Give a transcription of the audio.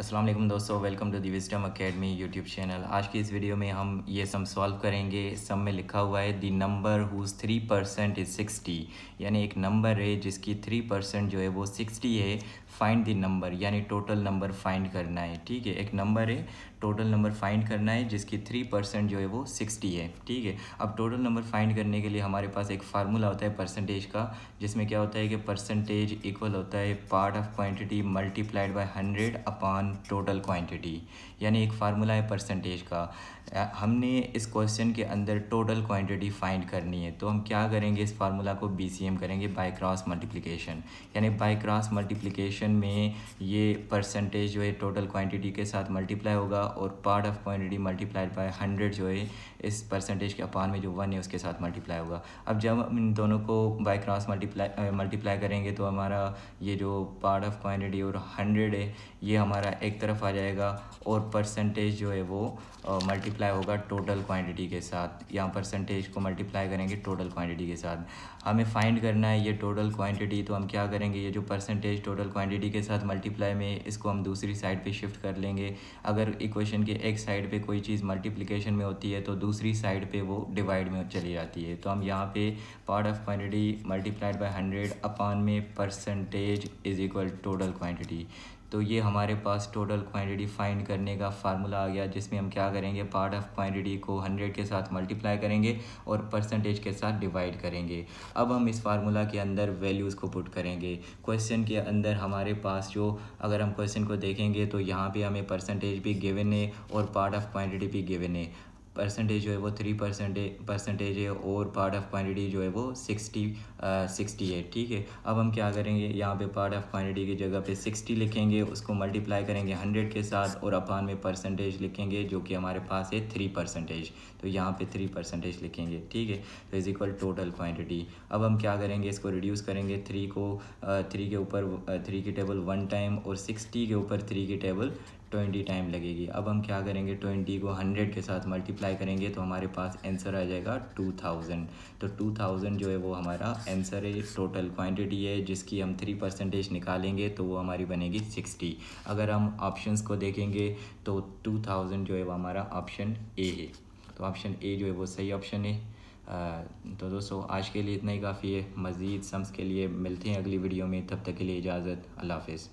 असलम दोस्तों welcome to दिविस्टम academy YouTube channel आज की इस वीडियो में हम ये सम सॉल्व करेंगे सम में लिखा हुआ है the number whose three percent is sixty यानी एक नंबर है जिसकी थ्री परसेंट जो है वो सिक्सटी है फाइंड दी नंबर यानी टोटल नंबर फाइंड करना है ठीक है एक नंबर है टोटल नंबर फाइंड करना है जिसकी थ्री परसेंट जो है वो सिक्सटी है ठीक है अब टोटल नंबर फाइंड करने के लिए हमारे पास एक फार्मूला होता है परसेंटेज का जिसमें क्या होता है कि परसेंटेज इक्वल होता है part of quantity multiplied by hundred upon on total quantity यानी एक फार्मूला है परसेंटेज का हमने इस क्वेश्चन के अंदर टोटल क्वांटिटी फाइंड करनी है तो हम क्या करेंगे इस फार्मूला को बी करेंगे बाय क्रॉस मल्टीप्लिकेशन यानी बाय क्रॉस मल्टीप्लिकेशन में ये परसेंटेज जो है टोटल क्वांटिटी के साथ मल्टीप्लाई होगा और part of quantity multiplied by hundred जो है इस परसेंटेज के अपान में जो वन है उसके साथ मल्टीप्लाई होगा अब जब हम इन दोनों को बाई क्रॉस मल्टीप्लाई मल्टीप्लाई करेंगे तो हमारा ये जो पार्ट ऑफ क्वान्टिटी और हंड्रेड है ये हमारा एक तरफ आ जाएगा और परसेंटेज जो है वो मल्टीप्लाई होगा टोटल क्वांटिटी के साथ यहाँ परसेंटेज को मल्टीप्लाई करेंगे टोटल क्वांटिटी के साथ हमें फाइंड करना है ये टोटल क्वांटिटी तो हम क्या करेंगे ये जो परसेंटेज टोटल क्वांटिटी के साथ मल्टीप्लाई में इसको हम दूसरी साइड पे शिफ्ट कर लेंगे अगर इक्वेशन के एक साइड पे कोई चीज़ मल्टीप्लिकेशन में होती है तो दूसरी साइड पर वो डिवाइड में चली जाती है तो हम यहाँ पे part of quantity multiplied by hundred upon में percentage is equal total quantity तो ये हमारे पास टोटल क्वांटिटी फाइंड करने का फार्मूला आ गया जिसमें हम क्या करेंगे पार्ट ऑफ क्वांटिटी को 100 के साथ मल्टीप्लाई करेंगे और परसेंटेज के साथ डिवाइड करेंगे अब हम इस फार्मूला के अंदर वैल्यूज़ को पुट करेंगे क्वेश्चन के अंदर हमारे पास जो अगर हम क्वेश्चन को देखेंगे तो यहाँ पर हमें परसेंटेज भी गिवन है और पार्ट ऑफ क्वान्टिटी भी गिवन है परसेंटेज जो है वो थ्री परसेंटेज परसेंटेज है और पार्ट ऑफ क्वानिटी जो है वो सिक्सटी सिक्सटी uh, है ठीक है अब हम क्या करेंगे यहाँ पे पार्ट ऑफ क्वान्टिटी की जगह पे सिक्सटी लिखेंगे उसको मल्टीप्लाई करेंगे हंड्रेड के साथ और अपान में परसेंटेज लिखेंगे जो कि हमारे पास है थ्री परसेंटेज तो यहाँ पे थ्री परसेंटेज लिखेंगे ठीक है तो इज इक्वल टोटल क्वान्टिटी अब हम क्या करेंगे इसको रिड्यूस करेंगे थ्री को थ्री uh, के ऊपर थ्री uh, की टेबल वन टाइम और सिक्सटी के ऊपर थ्री की टेबल ट्वेंटी टाइम लगेगी अब हम क्या करेंगे ट्वेंटी को हंड्रेड के साथ मल्टीप्लाई करेंगे तो हमारे पास आंसर आ जाएगा टू थाउजेंड तो टू थाउजेंड जो है वो हमारा आंसर है टोटल क्वांटिटी है जिसकी हम थ्री परसेंटेज निकालेंगे तो वो हमारी बनेगी सिक्सटी अगर हम ऑप्शंस को देखेंगे तो टू थाउजेंड जो है वो हमारा ऑप्शन ए है तो ऑप्शन ए जो है वो सही ऑप्शन है तो दोस्तों आज के लिए इतना ही काफ़ी है मज़ीद सम्स के लिए मिलते हैं अगली वीडियो में तब तक के लिए इजाज़त अल्लाह हाफिज़